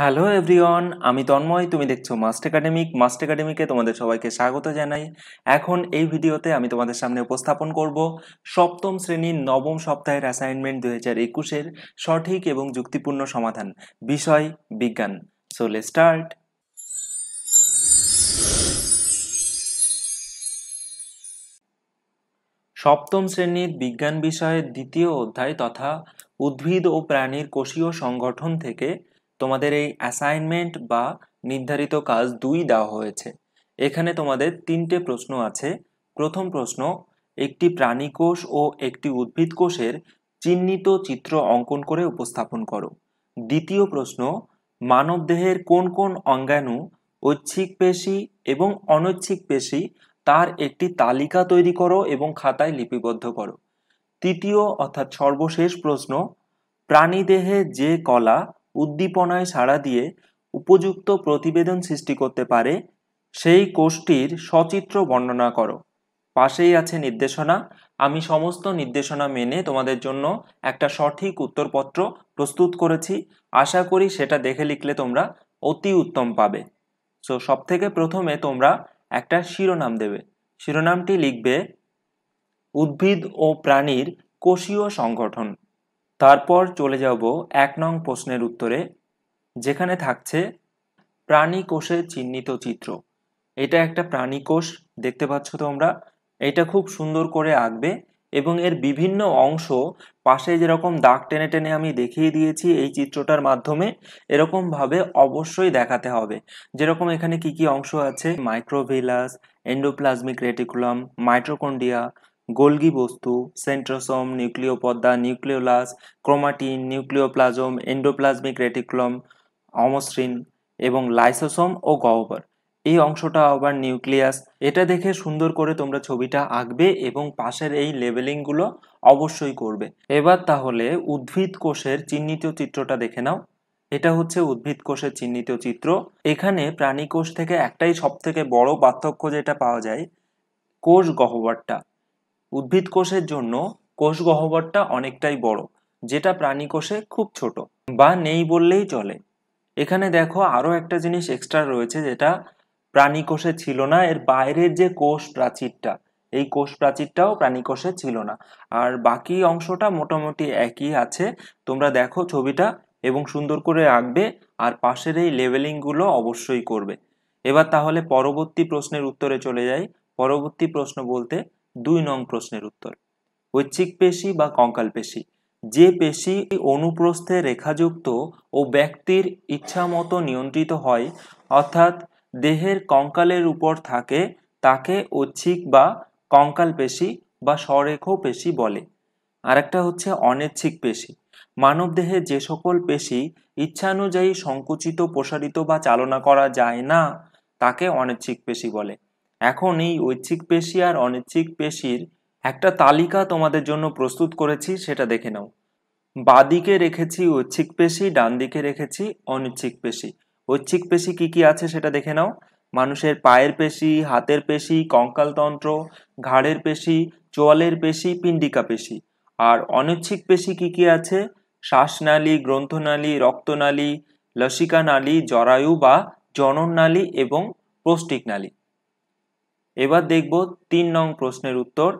hello everyone আমি তন্ময় তুমি দেখছো মাস্ট একাডেমিক মাস্ট একাডেমিকে তোমাদের সবাইকে স্বাগত জানাই এখন এই ভিডিওতে আমি তোমাদের সামনে উপস্থাপন করব সপ্তম শ্রেণীর নবম সপ্তাহের অ্যাসাইনমেন্ট দু হাজার একুশের সঠিক এবং যুক্তিপূর্ণ সমাধান বিষয় বিজ্ঞান সো লে স্টার্ট সপ্তম শ্রেণীর বিজ্ঞান বিষয়ের দ্বিতীয় অধ্যায় তথা উদ্ভিদ ও প্রাণীর কোষীয় সংগঠন থেকে তোমাদের এই অ্যাসাইনমেন্ট বা নির্ধারিত কাজ দুই দেওয়া হয়েছে এখানে তোমাদের তিনটে প্রশ্ন আছে প্রথম প্রশ্ন একটি প্রাণী কোষ ও একটি উদ্ভিদ কোষের চিহ্নিত চিত্র অঙ্কন করে উপস্থাপন করো দ্বিতীয় প্রশ্ন মানবদেহের কোন কোন অঙ্গাণু ঐচ্ছিক পেশি এবং অনৈচ্ছিক পেশি তার একটি তালিকা তৈরি করো এবং খাতায় লিপিবদ্ধ করো তৃতীয় অর্থাৎ সর্বশেষ প্রশ্ন দেহে যে কলা উদ্দীপনায় সাড়া দিয়ে উপযুক্ত প্রতিবেদন সৃষ্টি করতে পারে সেই কোষটির সচিত্র বর্ণনা করো পাশেই আছে নির্দেশনা আমি সমস্ত নির্দেশনা মেনে তোমাদের জন্য একটা সঠিক উত্তরপত্র প্রস্তুত করেছি আশা করি সেটা দেখে লিখলে তোমরা অতি উত্তম পাবে সো সব থেকে প্রথমে তোমরা একটা শিরোনাম দেবে শিরোনামটি লিখবে উদ্ভিদ ও প্রাণীর কোষীয় সংগঠন তারপর চলে যাব এক নং প্রশ্নের উত্তরে যেখানে থাকছে প্রাণী কোষে চিহ্নিত চিত্র এটা একটা প্রাণী কোষ দেখতে পাচ্ছ তোমরা এটা খুব সুন্দর করে আঁকবে এবং এর বিভিন্ন অংশ পাশে যেরকম দাগ টেনে টেনে আমি দেখিয়ে দিয়েছি এই চিত্রটার মাধ্যমে এরকমভাবে অবশ্যই দেখাতে হবে যেরকম এখানে কি কি অংশ আছে microvillus endoplasmic reticulum mitochondria Golgi বস্তু সেন্ট্রোসোম পদ্মা nucleolus chromatin nucleoplasm endoplasmic reticulum অমসৃণ এবং লাইসোসোম ও গহ্বর এই অংশটা আবার নিউক্লিয়াস এটা দেখে সুন্দর করে তোমরা ছবিটা আঁকবে এবং পাশের এই লেবেলিংগুলো অবশ্যই করবে এবার তাহলে উদ্ভিদ কোষের চিহ্নিত চিত্রটা দেখে নাও এটা হচ্ছে উদ্ভিদ কোষের চিহ্নিত চিত্র এখানে প্রাণী কোষ থেকে একটাই সব থেকে বড় পার্থক্য যেটা পাওয়া যায় কোষ গহ্বরটা উদ্ভিদ কোষের জন্য কোষ গহ্বরটা অনেকটাই বড় যেটা প্রাণী কোষে খুব ছোট বা নেই বললেই চলে এখানে দেখো আরও একটা জিনিস এক্সট্রা রয়েছে যেটা প্রাণী কোষে ছিল না এর বাইরের যে কোষ প্রাচীরটা এই কোষ প্রাচীরটাও প্রাণী কোষে ছিল না আর বাকি অংশটা মোটামুটি একই আছে তোমরা দেখো ছবিটা এবং সুন্দর করে আঁকবে আর পাশের এই লেভেলিংগুলো অবশ্যই করবে এবার তাহলে পরবর্তী প্রশ্নের উত্তরে চলে যাই পরবর্তী প্রশ্ন বলতে দুই নং প্রশ্নের উত্তর ঐচ্ছিক পেশি বা কঙ্কাল পেশি যে পেশি অনুপ্রস্থে রেখাযুক্ত ও ব্যক্তির মতো নিয়ন্ত্রিত হয় অর্থাৎ দেহের কঙ্কালের উপর থাকে তাকে ঐচ্ছিক বা কঙ্কাল পেশি বা স্বরেখ পেশি বলে আরেকটা হচ্ছে অনেচ্ছিক পেশি মানব দেহে যে সকল পেশি ইচ্ছানুযায়ী সংকুচিত প্রসারিত বা চালনা করা যায় না তাকে অনেচ্ছিক পেশি বলে এখন এই ঐচ্ছিক পেশি আর অনিচ্ছিক পেশির একটা তালিকা তোমাদের জন্য প্রস্তুত করেছি সেটা দেখে নাও বাদিকে রেখেছি ঐচ্ছিক পেশি ডান দিকে রেখেছি অনিচ্ছিক পেশি ঐচ্ছিক পেশি কি কি আছে সেটা দেখে নাও মানুষের পায়ের পেশি হাতের পেশি কঙ্কালতন্ত্র ঘাড়ের পেশি চোয়ালের পেশি পিণ্ডিকা পেশি আর অনিচ্ছিক পেশি কি কি আছে শ্বাসনালী গ্রন্থনালী রক্তনালী লসিকা নালী জরায়ু বা জনন নালী এবং প্রস্টিক নালী এবার দেখব তিন নং প্রশ্নের উত্তর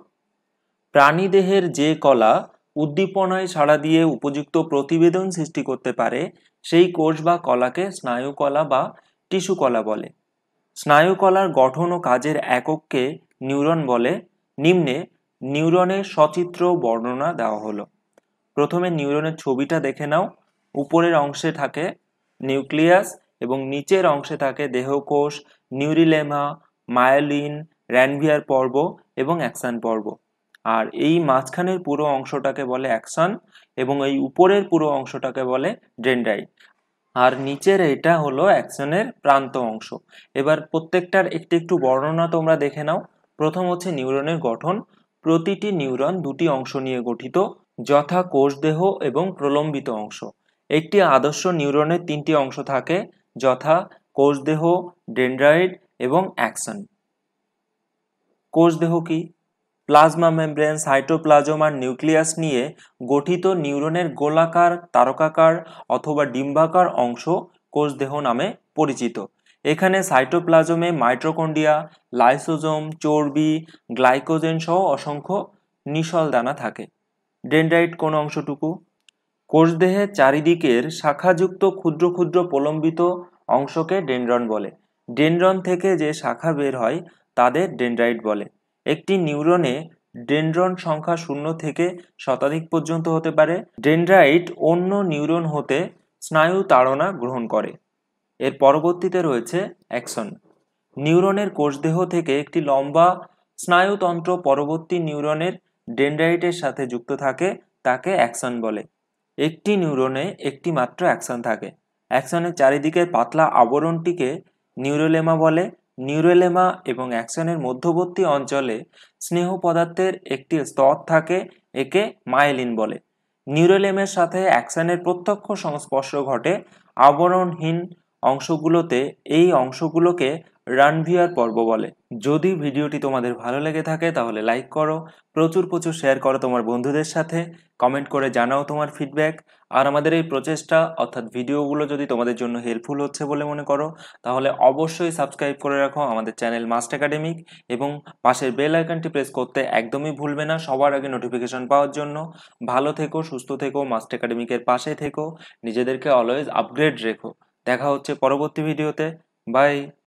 প্রাণীদেহের যে কলা উদ্দীপনায় সাড়া দিয়ে উপযুক্ত প্রতিবেদন সৃষ্টি করতে পারে সেই কোষ বা কলাকে স্নায়ুকলা বা টিস্যু কলা বলে স্নায়ুকলার গঠন ও কাজের একককে নিউরন বলে নিম্নে নিউরনের সচিত্র বর্ণনা দেওয়া হলো প্রথমে নিউরনের ছবিটা দেখে নাও উপরের অংশে থাকে নিউক্লিয়াস এবং নিচের অংশে থাকে দেহকোষ নিউরিলেমা মায়ালিন র্যানভিয়ার পর্ব এবং অ্যাকশন পর্ব আর এই মাঝখানের পুরো অংশটাকে বলে অ্যাকশন এবং এই উপরের পুরো অংশটাকে বলে ডেন্ড্রাইট আর নিচের এটা হলো অ্যাকশনের প্রান্ত অংশ এবার প্রত্যেকটার একটু একটু বর্ণনা তোমরা দেখে নাও প্রথম হচ্ছে নিউরনের গঠন প্রতিটি নিউরন দুটি অংশ নিয়ে গঠিত যথা কোষদেহ এবং প্রলম্বিত অংশ একটি আদর্শ নিউরনের তিনটি অংশ থাকে যথা কোষদেহ ডেন্ড্রাইড এবং অ্যাকশন কোষদেহ কি প্লাজমা মেমব্রেন সাইটোপ্লাজম আর নিউক্লিয়াস নিয়ে গঠিত নিউরনের গোলাকার তারকাকার অথবা ডিম্বাকার অংশ কোষদেহ নামে পরিচিত এখানে সাইটোপ্লাজমে মাইট্রোকন্ডিয়া লাইসোজম চর্বি গ্লাইকোজেন সহ অসংখ্য নিশল দানা থাকে ডেন্ড্রাইট কোন অংশটুকু কোষদেহের চারিদিকের শাখাযুক্ত ক্ষুদ্র ক্ষুদ্র প্রলম্বিত অংশকে ডেন্ড্রন বলে ডেনড্রন থেকে যে শাখা বের হয় তাদের ডেনড্রাইট বলে একটি নিউরনে ডেনড্রন সংখ্যা শূন্য থেকে শতাধিক পর্যন্ত হতে পারে ডেনড্রাইট অন্য নিউরন হতে স্নায়ু তাড়না গ্রহণ করে এর পরবর্তীতে রয়েছে অ্যাকশন নিউরনের কোষদেহ থেকে একটি লম্বা স্নায়ুতন্ত্র পরবর্তী নিউরনের ডেনড্রাইটের সাথে যুক্ত থাকে তাকে অ্যাকশন বলে একটি নিউরনে একটি মাত্র অ্যাকশন থাকে অ্যাকশনের চারিদিকের পাতলা আবরণটিকে নিউরোলেমা বলে নিউরোলেমা এবং অ্যাকশনের মধ্যবর্তী অঞ্চলে স্নেহ পদার্থের একটি স্তর থাকে একে মায়েলিন বলে নিউরোলেমের সাথে অ্যাকশনের প্রত্যক্ষ সংস্পর্শ ঘটে আবরণহীন অংশগুলোতে এই অংশগুলোকে রানভিয়ার পর্ব বলে যদি ভিডিওটি তোমাদের ভালো লেগে থাকে তাহলে লাইক করো প্রচুর প্রচুর শেয়ার করো তোমার বন্ধুদের সাথে কমেন্ট করে জানাও তোমার ফিডব্যাক আর আমাদের এই প্রচেষ্টা অর্থাৎ ভিডিওগুলো যদি তোমাদের জন্য হেল্পফুল হচ্ছে বলে মনে করো তাহলে অবশ্যই সাবস্ক্রাইব করে রাখো আমাদের চ্যানেল মাস্ট একাডেমিক এবং পাশের বেল আইকনটি প্রেস করতে একদমই ভুলবে না সবার আগে নোটিফিকেশন পাওয়ার জন্য ভালো থেকো সুস্থ থেকো মাস্ট একাডেমিকের পাশে থেকো নিজেদেরকে অলওয়েজ আপগ্রেড রেখো দেখা হচ্ছে পরবর্তী ভিডিওতে বাই